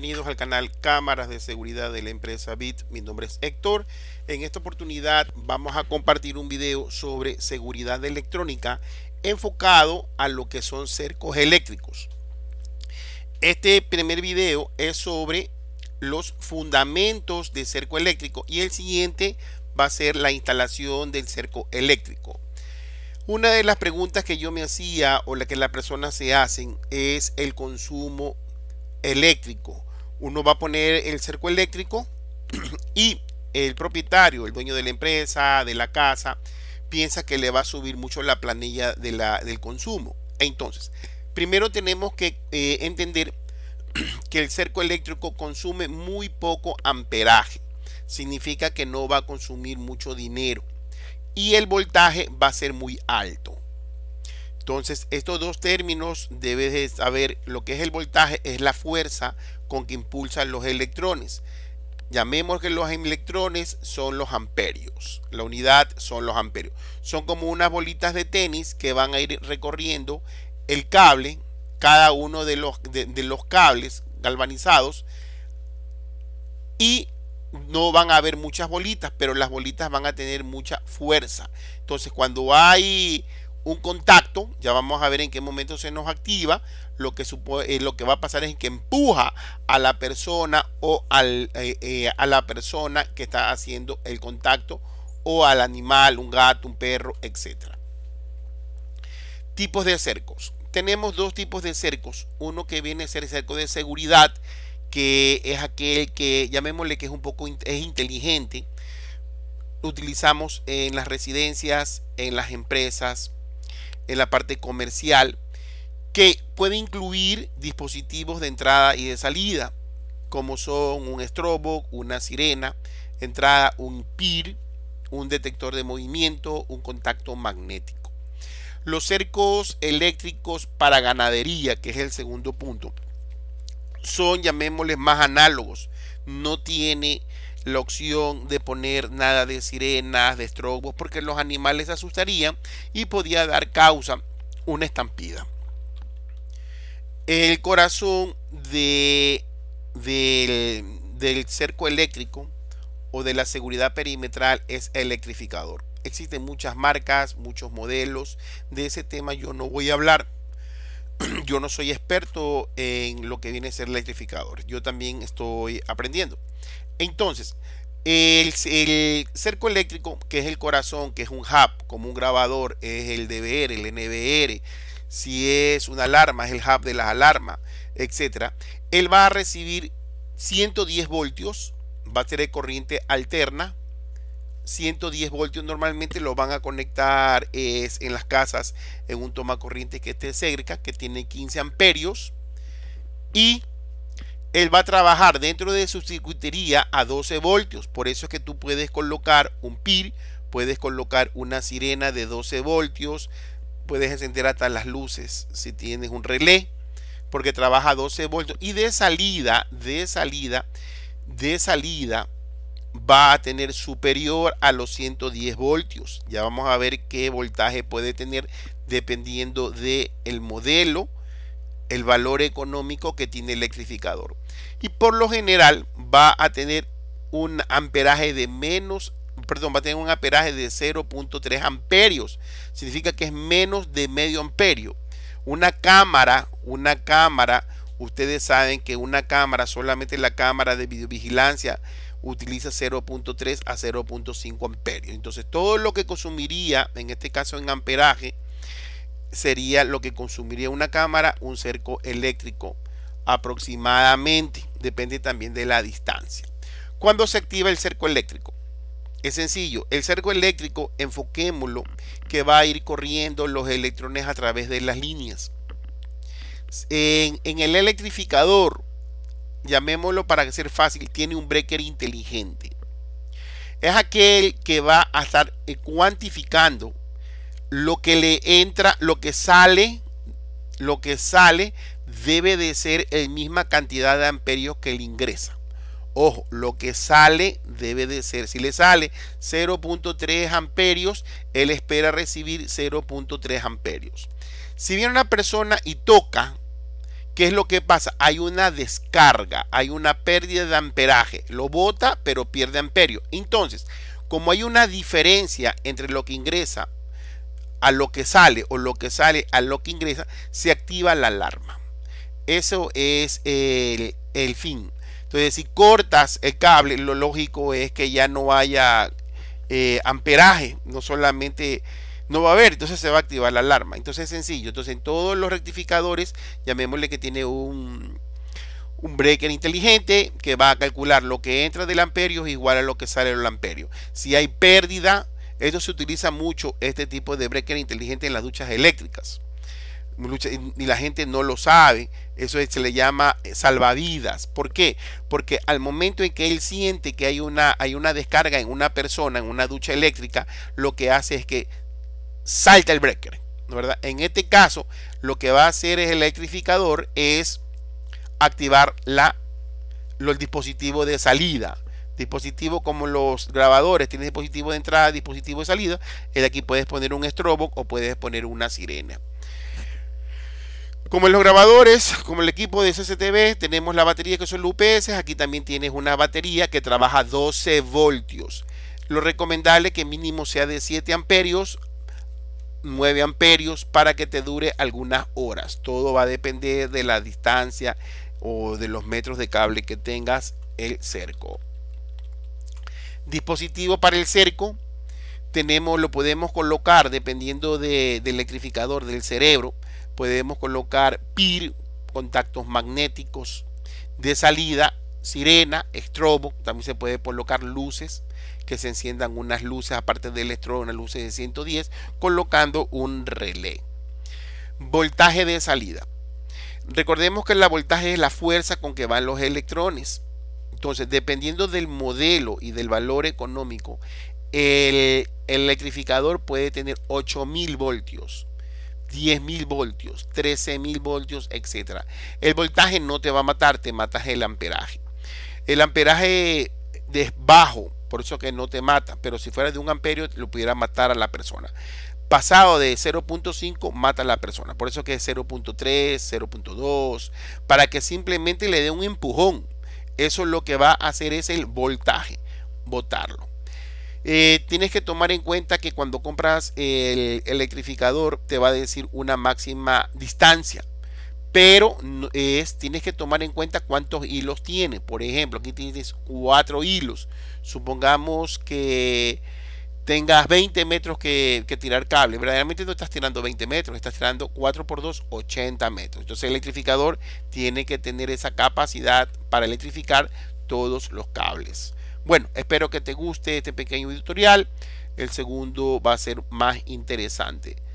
Bienvenidos al canal Cámaras de Seguridad de la empresa BIT. Mi nombre es Héctor. En esta oportunidad vamos a compartir un video sobre seguridad electrónica enfocado a lo que son cercos eléctricos. Este primer video es sobre los fundamentos de cerco eléctrico y el siguiente va a ser la instalación del cerco eléctrico. Una de las preguntas que yo me hacía o la que las personas se hacen es el consumo eléctrico uno va a poner el cerco eléctrico y el propietario, el dueño de la empresa, de la casa, piensa que le va a subir mucho la planilla de la, del consumo. Entonces, primero tenemos que eh, entender que el cerco eléctrico consume muy poco amperaje. Significa que no va a consumir mucho dinero. Y el voltaje va a ser muy alto. Entonces, estos dos términos debes de saber lo que es el voltaje, es la fuerza con que impulsan los electrones. Llamemos que los electrones son los amperios. La unidad son los amperios. Son como unas bolitas de tenis que van a ir recorriendo el cable, cada uno de los, de, los cables galvanizados. Y no van a haber muchas bolitas, pero las bolitas van a tener mucha fuerza. Entonces, cuando hay un contacto, ya vamos a ver en qué momento se nos activa, lo que, eh, lo que va a pasar es que empuja a la persona o al, eh, eh, a la persona que está haciendo el contacto o al animal, un gato, un perro, etc. Tipos de cercos. Tenemos dos tipos de cercos, uno que viene a ser el cerco de seguridad, que es aquel que llamémosle que es un poco es inteligente, utilizamos en las residencias, en las empresas, en la parte comercial, que puede incluir dispositivos de entrada y de salida, como son un estrobo, una sirena, entrada, un PIR, un detector de movimiento, un contacto magnético. Los cercos eléctricos para ganadería, que es el segundo punto, son, llamémosles, más análogos. No tiene la opción de poner nada de sirenas, de estrobos, porque los animales asustarían y podía dar causa una estampida. El corazón de, del cerco eléctrico o de la seguridad perimetral es electrificador. Existen muchas marcas, muchos modelos. De ese tema yo no voy a hablar yo no soy experto en lo que viene a ser electrificador. Yo también estoy aprendiendo. Entonces, el, cerco eléctrico, que es el corazón, que es un hub, como un grabador, es el DBR, el NBR. Si es una alarma, es el hub de las alarmas, etc. Él va a recibir 110 voltios, va a tener corriente alterna, 110 voltios normalmente lo van a conectar es en las casas en un toma corriente que esté cerca que tiene 15 amperios y él va a trabajar dentro de su circuitería a 12 voltios por eso es que tú puedes colocar un PIR puedes colocar una sirena de 12 voltios puedes encender hasta las luces si tienes un relé porque trabaja a 12 voltios y de salida de salida de salida va a tener superior a los 110 voltios. Ya vamos a ver qué voltaje puede tener dependiendo del el modelo, el valor económico que tiene el electrificador. Y por lo general va a tener un amperaje de menos, perdón, va a tener un amperaje de 0.3 amperios. Significa que es menos de medio amperio. Una cámara, una cámara, ustedes saben que una cámara, solamente la cámara de videovigilancia, utiliza 0.3 a 0.5 amperios. Entonces todo lo que consumiría, en este caso en amperaje, sería lo que consumiría una cámara, un cerco eléctrico aproximadamente, depende también de la distancia. cuando se activa el cerco eléctrico? Es sencillo, el cerco eléctrico, enfoquémoslo, que va a ir corriendo los electrones a través de las líneas. En, en el electrificador, llamémoslo para ser fácil, tiene un breaker inteligente. Es aquel que va a estar eh, cuantificando lo que le entra, lo que sale, lo que sale debe de ser la misma cantidad de amperios que le ingresa. Ojo, lo que sale debe de ser, si le sale 0.3 amperios, él espera recibir 0.3 amperios. Si viene una persona y toca ¿Qué es lo que pasa? Hay una descarga, hay una pérdida de amperaje. Lo bota, pero pierde amperio. Entonces, como hay una diferencia entre lo que ingresa a lo que sale o lo que sale a lo que ingresa, se activa la alarma. Eso es el, fin. Entonces, si cortas el cable, lo lógico es que ya no haya eh, amperaje, no solamente no va a haber, entonces se va a activar la alarma. Entonces es sencillo. Entonces en todos los rectificadores, llamémosle que tiene un, un breaker inteligente que va a calcular lo que entra del amperio es igual a lo que sale del amperio. Si hay pérdida, eso se utiliza mucho, este tipo de breaker inteligente en las duchas eléctricas. y la gente no lo sabe, eso se le llama eh, salvavidas. ¿Por qué? Porque al momento en que él siente que hay una, hay una descarga en una persona, en una ducha eléctrica, lo que hace es que salta el breaker, ¿verdad? En este caso, lo que va a hacer es el electrificador es activar la, los dispositivos de salida. Dispositivo como los grabadores, tiene dispositivo de entrada, dispositivo de salida. El aquí puedes poner un estrobo o puedes poner una sirena. Como los grabadores, como el equipo de CCTV, tenemos la batería que son los UPS. Aquí también tienes una batería que trabaja 12 voltios. Lo recomendable que mínimo sea de 7 amperios 9 amperios para que te dure algunas horas. Todo va a depender de la distancia o de los metros de cable que tengas el cerco. Dispositivo para el cerco. Tenemos, lo podemos colocar dependiendo del electrificador del cerebro. Podemos colocar PIR, contactos magnéticos de salida, sirena, estrobo. También se puede colocar luces que se enciendan unas luces, aparte del electrón, una luces de 110, colocando un relé. Voltaje de salida. Recordemos que la voltaje es la fuerza con que van los electrones. Entonces, dependiendo del modelo y del valor económico, el, electrificador puede tener 8000 voltios. 10.000 voltios, 13.000 voltios, etc. El voltaje no te va a matar, te matas el amperaje. El amperaje es bajo, por eso que no te mata, pero si fuera de un amperio lo pudiera matar a la persona. Pasado de 0.5 mata a la persona, por eso que es 0.3, 0.2, para que simplemente le dé un empujón. Eso lo que va a hacer es el voltaje, botarlo. Eh, tienes que tomar en cuenta que cuando compras el electrificador te va a decir una máxima distancia pero es, tienes que tomar en cuenta cuántos hilos tiene. Por ejemplo, aquí tienes cuatro hilos. Supongamos que tengas 20 metros que, tirar cable. Verdaderamente no estás tirando 20 metros, estás tirando 4 x 2, 80 metros. Entonces el electrificador tiene que tener esa capacidad para electrificar todos los cables. Bueno, espero que te guste este pequeño tutorial. El segundo va a ser más interesante.